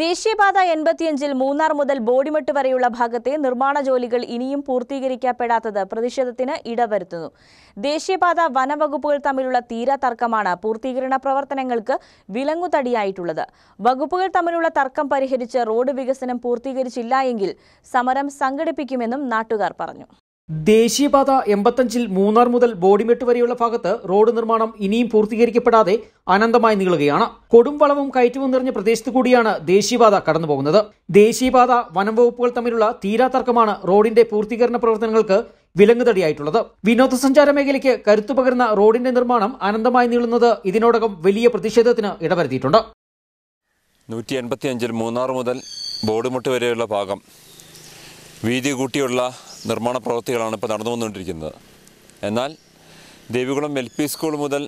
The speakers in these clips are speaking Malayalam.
ദേശീയപാത എൺപത്തിയഞ്ചിൽ മൂന്നാർ മുതൽ ബോഡിമെട്ട് വരെയുള്ള ഭാഗത്തെ നിർമ്മാണ ജോലികൾ ഇനിയും പൂർത്തീകരിക്കപ്പെടാത്തത് പ്രതിഷേധത്തിന് ഇടവരുത്തുന്നു ദേശീയപാത വനവകുപ്പുകൾ തമ്മിലുള്ള തീരതർക്കമാണ് പൂർത്തീകരണ പ്രവർത്തനങ്ങൾക്ക് വിലങ്ങുതടിയായിട്ടുള്ളത് വകുപ്പുകൾ തമ്മിലുള്ള തർക്കം പരിഹരിച്ച് റോഡ് വികസനം പൂർത്തീകരിച്ചില്ല സമരം സംഘടിപ്പിക്കുമെന്നും നാട്ടുകാർ പറഞ്ഞു ദേശീയപാത എൺപത്തഞ്ചിൽ മൂന്നാർ മുതൽ ബോഡിമെട്ട് വരെയുള്ള ഭാഗത്ത് റോഡ് നിർമ്മാണം ഇനിയും പൂർത്തീകരിക്കപ്പെടാതെ അനന്തമായി നീളുകയാണ് വളവും കയറ്റവും നിറഞ്ഞ പ്രദേശത്തു കൂടിയാണ് ദേശീയപാത കടന്നുപോകുന്നത് ദേശീയപാത വനം വകുപ്പുകൾ തമ്മിലുള്ള തീരാതർക്കമാണ് റോഡിന്റെ പൂർത്തീകരണ പ്രവർത്തനങ്ങൾക്ക് വിലങ്ങുതടിയായിട്ടുള്ളത് വിനോദസഞ്ചാര മേഖലയ്ക്ക് കരുത്തു പകരുന്ന റോഡിന്റെ നിർമ്മാണം അനന്തമായി നീളുന്നത് ഇതിനോടകം വലിയ പ്രതിഷേധത്തിന് ഇടവരുത്തിയിട്ടുണ്ട് നൂറ്റി എൺപത്തിയഞ്ചിൽ മൂന്നാർ മുതൽ ബോഡിമുട്ട് വരെയുള്ള ഭാഗം വീതി കൂട്ടിയുള്ള നിർമ്മാണ പ്രവൃത്തികളാണ് ഇപ്പോൾ നടന്നു വന്നുകൊണ്ടിരിക്കുന്നത് എന്നാൽ ദേവികുളം എൽ പി സ്കൂൾ മുതൽ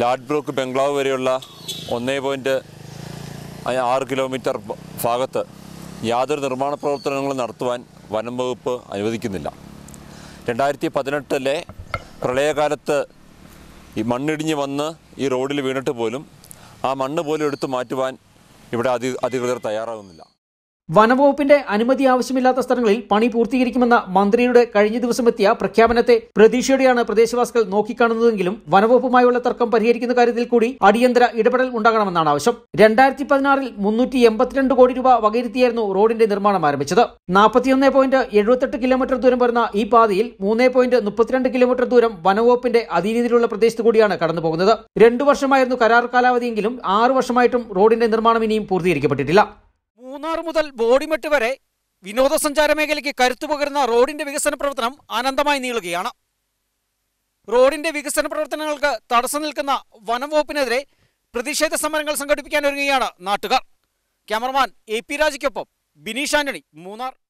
ലാഡ് ബ്രോക്ക് ബംഗ്ലാവ് വരെയുള്ള ഒന്നേ പോയിൻ്റ് ആറ് കിലോമീറ്റർ ഭാഗത്ത് യാതൊരു നിർമ്മാണ പ്രവർത്തനങ്ങളും നടത്തുവാൻ വനം വകുപ്പ് അനുവദിക്കുന്നില്ല രണ്ടായിരത്തി പതിനെട്ടിലെ പ്രളയകാലത്ത് ഈ മണ്ണിടിഞ്ഞ് വന്ന് ഈ റോഡിൽ വീണിട്ട് പോലും ആ മണ്ണ് പോലും എടുത്തു മാറ്റുവാൻ ഇവിടെ അധികൃതർ തയ്യാറാകുന്നില്ല വനംവകുപ്പിന്റെ അനുമതി ആവശ്യമില്ലാത്ത സ്ഥലങ്ങളിൽ പണി പൂർത്തീകരിക്കുമെന്ന മന്ത്രിയുടെ കഴിഞ്ഞ ദിവസം എത്തിയ പ്രഖ്യാപനത്തെ പ്രതീക്ഷയോടെയാണ് പ്രദേശവാസികൾ നോക്കിക്കാണുന്നതെങ്കിലും വനംവകുപ്പുമായുള്ള തർക്കം പരിഹരിക്കുന്ന കാര്യത്തിൽ കൂടി അടിയന്തര ഇടപെടൽ ഉണ്ടാകണമെന്നാണ് ആവശ്യം രണ്ടായിരത്തി പതിനാറിൽ മുന്നൂറ്റി എൺപത്തിരണ്ട് കോടി രൂപ വകയിരുത്തിയായിരുന്നു റോഡിന്റെ നിർമ്മാണം ആരംഭിച്ചത് നാൽപ്പത്തിയൊന്ന് പോയിന്റ് എഴുപത്തെട്ട് കിലോമീറ്റർ ദൂരം വരുന്ന ഈ പാതയിൽ മൂന്ന് പോയിന്റ് മുപ്പത്തിരണ്ട് കിലോമീറ്റർ ദൂരം വനംവകുപ്പിന്റെ അതിരീതിയിലുള്ള പ്രദേശത്ത് കൂടിയാണ് കടന്നുപോകുന്നത് രണ്ടു വർഷമായിരുന്നു കരാർ കാലാവധിയെങ്കിലും ആറു വർഷമായിട്ടും റോഡിന്റെ നിർമ്മാണം ഇനിയും പൂർത്തീകരിക്കപ്പെട്ടിട്ടില്ല മൂന്നാർ മുതൽ ബോഡിമെട്ട് വരെ വിനോദസഞ്ചാര മേഖലയ്ക്ക് കരുത്തു പകരുന്ന റോഡിന്റെ വികസന പ്രവർത്തനം ആനന്ദമായി നീളുകയാണ് റോഡിന്റെ വികസന പ്രവർത്തനങ്ങൾക്ക് തടസ്സം നിൽക്കുന്ന വനംവകുപ്പിനെതിരെ പ്രതിഷേധ സമരങ്ങൾ സംഘടിപ്പിക്കാൻ ഒരുങ്ങുകയാണ് നാട്ടുകാർ ക്യാമറമാൻ എ പി രാജയ്ക്കൊപ്പം ബിനീഷ് ആന്റണി മൂന്നാർ